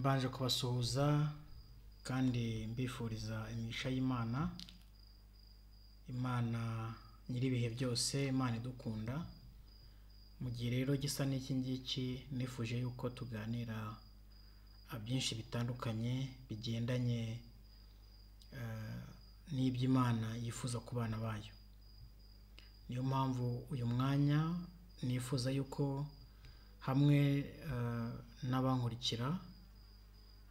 mbanje kubasuhuza kandi mbifuriza imisha y'imana imana nyir'ibihe byose imana idukunda mu gihe rero gisa n'iki ngiki nifuje yuko tuganira byinshi bitandukanye bigendanye eh, n'iby'imana yifuza ku bana bayo niyo mpamvu uyu mwanya nifuza yuko hamwe eh, n'abankurikira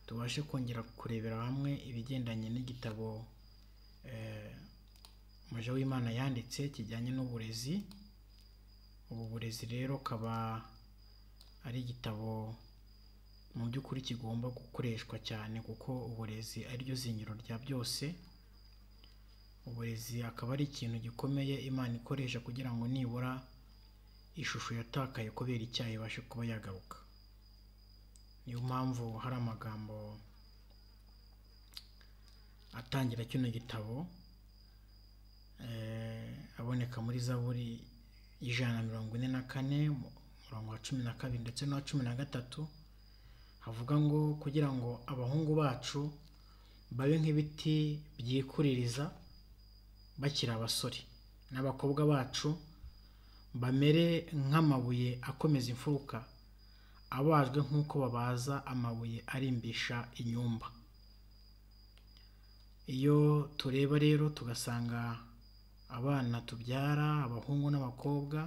tubashe kongera kurebera hamwe ibigendanye n'igitabo eh, umuja w'imana yanditse kijyanye n'uburezi ubu burezi rero kaba ari igitabo mu by'ukuri kigomba gukoreshwa cyane kuko uburezi ariryo zingiro rya byose uburezi akaba ari ikintu gikomeye imana ikoresha kugira ngo nibura ishusho yatakaye kubera icyayi ibashe kuba yagaruka niyo mpamvu hari amagambo atangira kino gitabo eh, aboneka muri zaburi ijana na mirongo ine na kane murongo wa cumi na kabiri ndetse n'uwa cumi na gatatu havuga ngo kugira ngo abahungu bacu babe nk'ibiti byikuririza bakiri abasore n'abakobwa bacu bamere nk'amabuye akomeza imfuruka abajwe nk'uko babaza amabuye arimbisha inyumba iyo tureba rero tugasanga abana tubyara abahungu n'abakobwa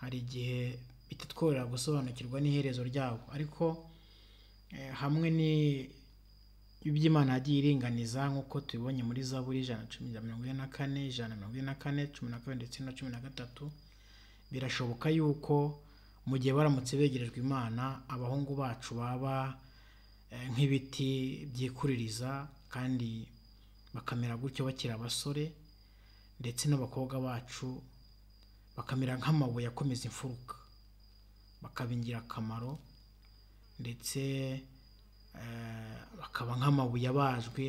hari igihe bititworohera gusobanukirwa n'iherezo ryabo ariko eh, hamwe n'iby'imana yagiye iringaniza nk'uko tubibonye muri zaburi ijana cumi na mirongo ine na kane ijana na mirongo ine na kane cumi na kabiri ndetse na cumi na gatatu birashoboka yuko mu gihe baramutse begerejwe imana abahungu bacu baba eh, nk'ibiti byikuririza kandi bakamera gutyo bakiri abasore ndetse n'abakobwa bacu bakamera nk'amabuye akomeza imfuruka bakaba ingirakamaro ndetse eh, bakaba nk'amabuye abajwe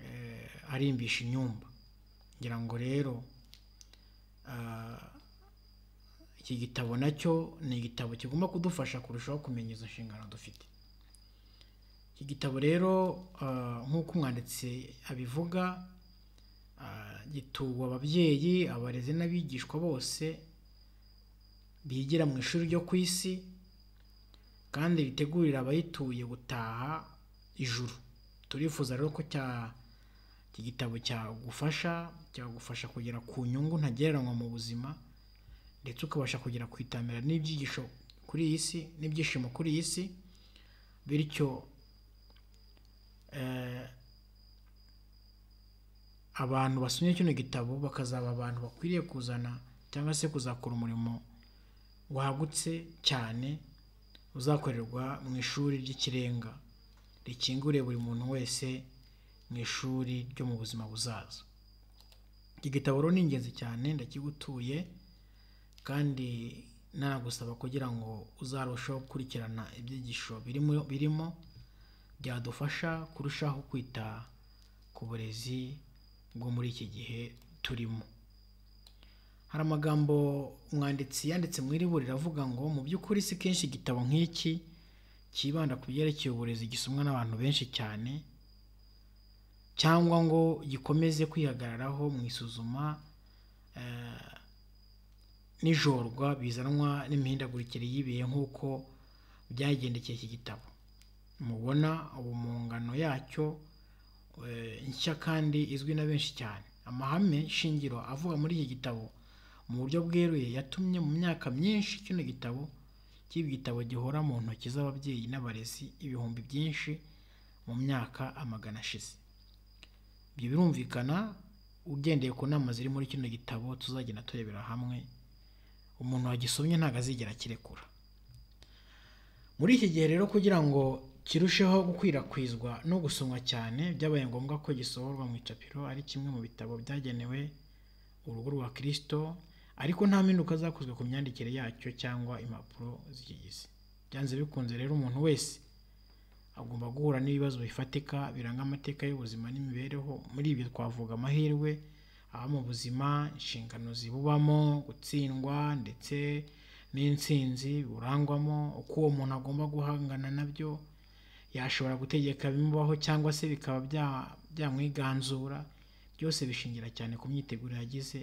eh, arimbisha inyumba ngira ngo rero ah, iki gitabo nacyo ni igitabo kigomba kudufasha kurushaho kumenya izo nshingano dufite iki gitabo rero ah, nk'uko umwanditsi abivuga ah, gituwe ababyeyi abarezi n'abigishwa bose bigira mu ishuri ryo ku isi kandi ritegurira abayituye gutaha ijuru turifuza rero ko cya iki gitabo cyagufasha cyagufasha kugera ku nyungu ntagereranywa mu buzima ndetse ukabasha kugera ku iterambere n'ibyigisho kuri iyi si n'ibyishimo kuri iyi si bityo eh, abantu basomye kino gitabo bakazaba abantu bakwiriye kuzana cyangwa se kuzakora umurimo wagutse cyane uzakorerwa mu ishuri ry'ikirenga rikinguriye buri muntu wese mu ishuri ryo mu buzima buzaza iki gitabo rero ni ingenzi cyane ndakigutuye kandi nagusaba kugira ngo uzarusheho gukurikirana ibyigisho birimo birimo byadufasha kurushaho kwita ku burezi bwo muri iki gihe turimo hari amagambo umwanditsi yanditse mu iribura iravuga ngo mu by'ukuri si kenshi igitabo nk'iki cyibanda ku byerekeye uburezi gisomwa n'abantu benshi cyane cyangwa ngo gikomeze kwihagararaho mu isuzuma eh, n'ijorwa bizanwa n'imihindagurikire y'ibihe nk'uko byagendekeye iki gitabo mubona ubu mu yacyo eh, nshya kandi izwi na benshi cyane amahame shingiro avuga muri iki gitabo mu buryo bweruye yatumye mu myaka myinshi kino gitabo cy'ibi gitabo gihora mu ntoki z'ababyeyi n'abarezi ibihumbi byinshi mu myaka amagana ashize ibyo birumvikana ugendeye ku nama ziri muri kino gitabo tuzagenda turebera hamwe umuntu wagisomye ntabwo azigera akirekura muri iki gihe rero kugira ngo kirusheho gukwirakwizwa no gusomwa cyane byabaye ngombwa ko gisohorwa mu icapiro ari kimwe mu bitabo byagenewe urugo rwa kirisito ariko nta mpinduka zakozwe ku myandikire yacyo cyangwa impapuro zikigize byanze bikunze rero umuntu wese agomba guhura n'ibibazo bifatika biranga amateka y'ubuzima n'imibereho muri ibi twavuga amahirwe mu buzima inshingano zibubamo gutsindwa ndetse n'intsinzi burangwamo uko uwo muntu agomba guhangana nabyo yashobora gutegeka bimubaho cyangwa se bikaba byamwiganzura byose bishingira cyane ku myiteguro yagize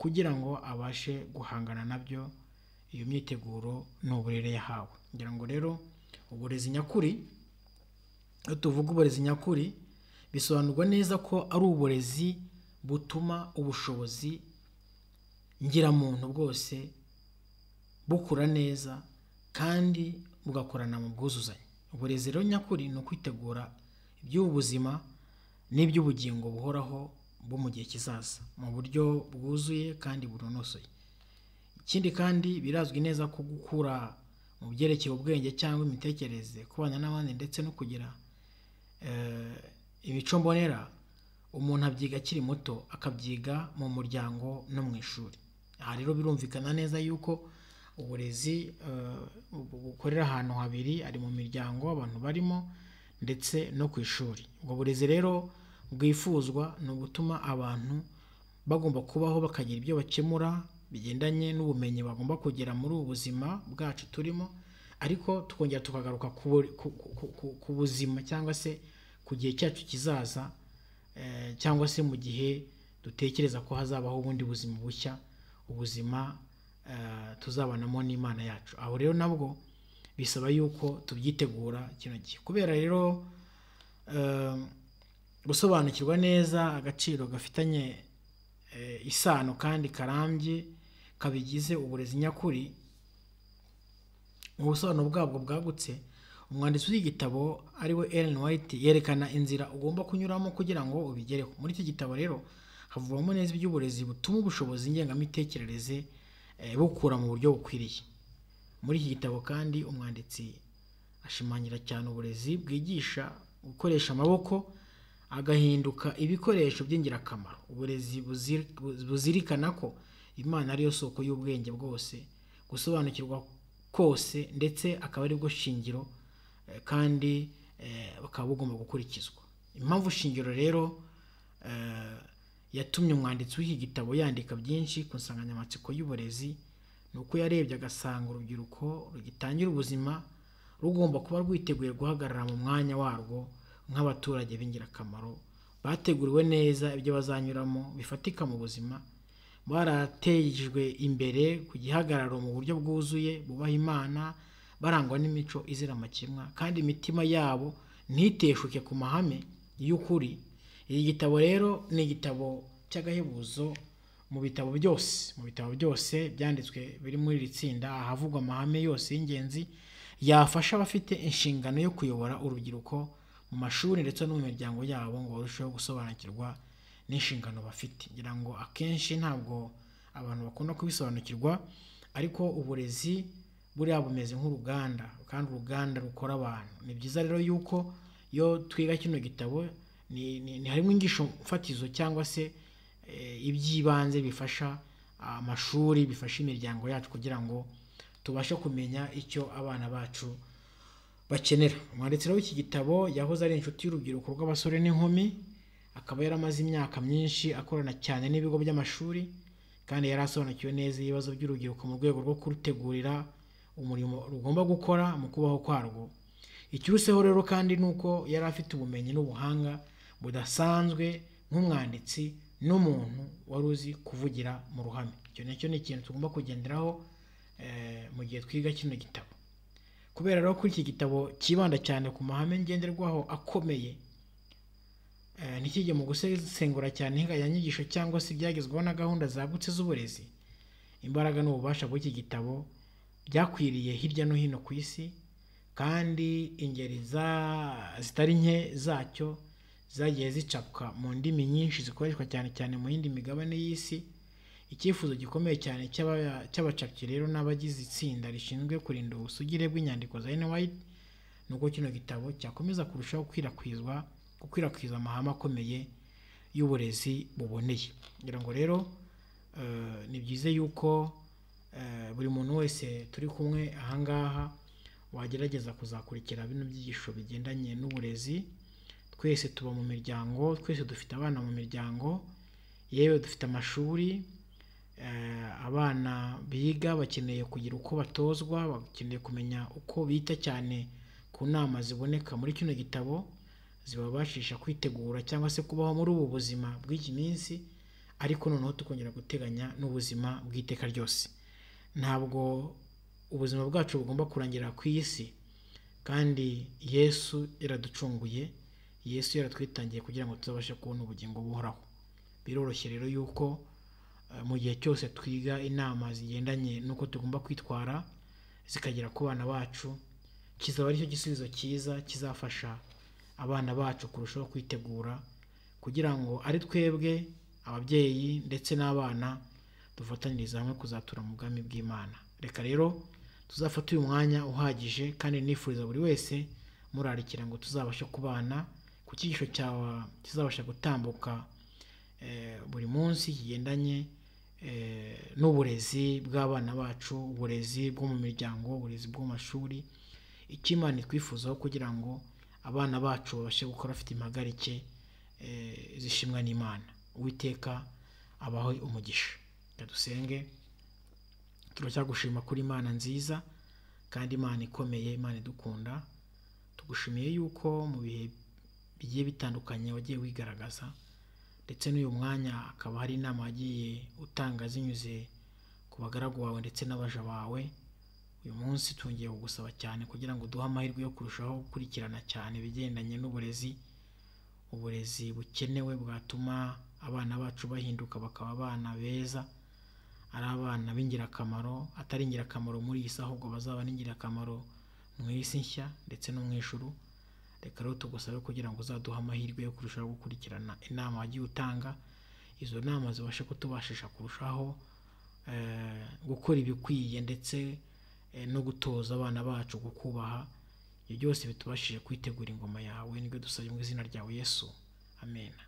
kugira ngo abashe guhangana nabyo iyo myiteguro n’uburere uburere yahawe ngira ngo rero uburezi nyakuri iyo tuvuga uburezi nyakuri bisobanurwa neza ko ari uburezi butuma ubushobozi ngiramuntu bwose bukura neza kandi bugakorana mu bwuzuzanye uburezi rero nyakuri ni ukwitegura iby'ubuzima n'iby'ubugingo buhoraho bwo mu gihe kizaza mu buryo bwuzuye kandi bunonosoye ikindi kandi birazwi neza ko gukura mu byerekeye ubwenge cyangwa imitekerereze kubana n'abandi ndetse no kugira eh, imico mbonera umuntu abyiga akiri muto akabyiga mu muryango no mu ishuri aha rero birumvikana neza yuko uburezi eh, bukorera ahantu habiri ari mu miryango abantu barimo ndetse no ku ishuri ubwo burezi rero bwifuzwa ni ugutuma abantu bagomba kubaho bakagira ibyo bakemura bigendanye n'ubumenyi bagomba kugera muri ubu buzima bwacu turimo ariko tukongera tukagaruka ku buzima cyangwa se ku gihe cyacu kizaza Eh, cyangwa se mu gihe dutekereza ko hazabaho ubundi buzima bushya ubuzima eh, tuzabanamo n'imana yacu aho rero nabwo bisaba yuko tubyitegura kino gihe kubera rero eh, gusobanukirwa neza agaciro gafitanye isano kandi karambye kabigize uburezi nyakuri ubusobanuro bwabwo bwagutse umwanditsi w'igitabo ari we Ellen White yerekana inzira ugomba kunyuramo kugira ngo ubigereho muri iki gitabo rero havugwamo neza iby'uburezi butuma ubushobozi ngengamitekerereze eh, bukura mu buryo bukwiriye muri iki gitabo kandi umwanditsi ashimangira cyane uburezi bwigisha gukoresha amaboko agahinduka ibikoresho by'ingirakamaro uburezi buzirikana ko imana ariyo soko y'ubwenge bwose gusobanukirwa kose ndetse akaba aribwo shingiro Eh, kandi eh, bukaba bugomba gukurikizwa impamvu shingiro rero eh, yatumye umwanditsi w'iki gitabo yandika byinshi ku nsanganyamatsiko y'uburezi ni uko yarebye agasanga urubyiruko rugitangira ubuzima rugomba kuba rwiteguye guhagarara mu mwanya warwo nk'abaturage b'ingirakamaro bateguriwe neza ibyo bazanyuramo bifatika mu buzima baratejwe imbere ku gihagararo mu buryo bwuzuye bubaha imana barangwa n'imico izira amakemwa kandi imitima yabo ntiteshuke ku mahame y'ukuri iyi gitabo rero ni igitabo cy'agahebuzo mu bitabo byose mu bitabo byose byanditswe biri muri iri tsinda ahavugwa amahame yose y'ingenzi yafasha abafite inshingano yo kuyobora urubyiruko mu mashuri ndetse no mu miryango yabo ngo barusheho gusobanukirwa n'inshingano bafite kugira ngo akenshi ntabwo abantu bakunda kubisobanukirwa ariko uburezi buriya bumeze nk'uruganda kandi uruganda rukora abantu ni byiza rero yuko iyo twiga kino gitabo ni harimo ingisho mfatizo cyangwa se eh, iby'ibanze bifasha ah, amashuri bifasha imiryango yacu kugira ngo tubashe kumenya icyo abana bacu bakenera umwanditsi w'iki gitabo yahoze ari inshuti y'urubyiruko rw'abasore n'inkumi akaba yaramaze imyaka myinshi akorana cyane n'ibigo by'amashuri kandi yari asobanukiwe neza ibibazo by'urubyiruko mu rwego rwo kurutegurira umurimo rugomba gukora mu kubaho kwarwo icyuseho rero kandi ni uko yari afite ubumenyi n'ubuhanga budasanzwe nk'umwanditsi n'umuntu wari uzi kuvugira mu ruhame icyo nacyo ni ikintu tugomba kugenderaho eh, mu gihe twiga kino gitabo kubera rero kuri iki gitabo kibanda cyane ku mahame ngenderwaho akomeye eh, ntikijye mu gusesengura cyane inganyanyigisho cyangwa se ibyagezweho na gahunda zagutse z'uburezi imbaraga n'ububasha bw'iki gitabo byakwiriye hirya no hino ku isi kandi ingeri zitari nke zacyo zagiye zicapwa mu ndimi nyinshi zikoreshwa cyane cyane mu yindi migabane y'isi icyifuzo gikomeye cyane cy'abacapyi rero n'abagize itsinda rishinzwe kurinda ubusugire bw'inyandiko za NWIT ni uko kino gitabo cyakomeza kurushaho gukwirakwizwa gukwirakwiza amahame akomeye y'uburezi buboneye kugira ngo rero eh, ni byiza yuko Eh, buri muntu wese turi kumwe ahangaha wagerageza kuzakurikira bino byigisho bigendanye n'uburezi twese tuba mu miryango twese dufite abana mu miryango yewe dufite amashuri eh, abana biga bakeneye kugira uko batozwa bakeneye kumenya uko bita cyane ku nama ziboneka muri kino gitabo zibabashisha kwitegura cyangwa se kubaho muri ubu buzima bw'iki minsi ariko noneho tukongera guteganya n'ubuzima bw'iteka ryose ntabwo ubuzima bwacu bugomba kurangira ku isi kandi yesu yaraducunguye yesu yaratwitangiye kugira ngo tuzabashe kubona ubugingo buhoraho biroroshye rero yuko eh, mu gihe cyose twiga inama zigendanye n'uko tugomba kwitwara zikagera ku bana bacu kizaba aricyo gisubizo cyiza kizafasha abana bacu kurushaho kwitegura kugira ngo ari twebwe ababyeyi ndetse n'abana dufatanyirize hamwe kuzatura mu bwami bw'imana reka rero tuzafata uyu mwanya uhagije kandi nifuriza buri wese murarikira ngo tuzabashe kubana ku cyigisho cyawe kizabasha gutambuka eh, buri munsi kigendanye eh, n'uburezi bw'abana bacu uburezi bwo mu miryango uburezi bwo mu mashuri icy'imana twifuzaho kugira ngo abana bacu babashe gukora bafite impagarike eh, zishimwa n'imana uwiteka abaho umugisha dusenge turacyagushima kuri imana nziza kandi imana ikomeye imana idukunda tugushimiye yuko mu bihe bigiye bitandukanye wagiye wigaragaza ndetse n'uyu mwanya akaba hari inama wagiye utanga zinyuze ku bagaragu wawe ndetse n'abaja bawe uyu munsi tungiye kugusaba cyane kugira ngo duhe amahirwe yo kurushaho gukurikirana cyane ibigendanye n'uburezi uburezi bukenewe bwatuma abana bacu bahinduka bakaba abana beza ari abana b'ingirakamaro atari ingirakamaro muri iyi si ahubwo bazaba n'ingirakamaro mu isi nshya ndetse no mu ijuru reka rero tugusabe kugira ngo uzaduhe amahirwe yo kurushaho gukurikirana inama wagiye utanga izo nama zibashe kutubashisha kurushaho eh, gukora ibikwiye ndetse eh, no gutoza abana bacu kukubaha ibyo byose bitubashije kwitegura ingoma yawe nibyo dusabye mu izina ryawe yesu amena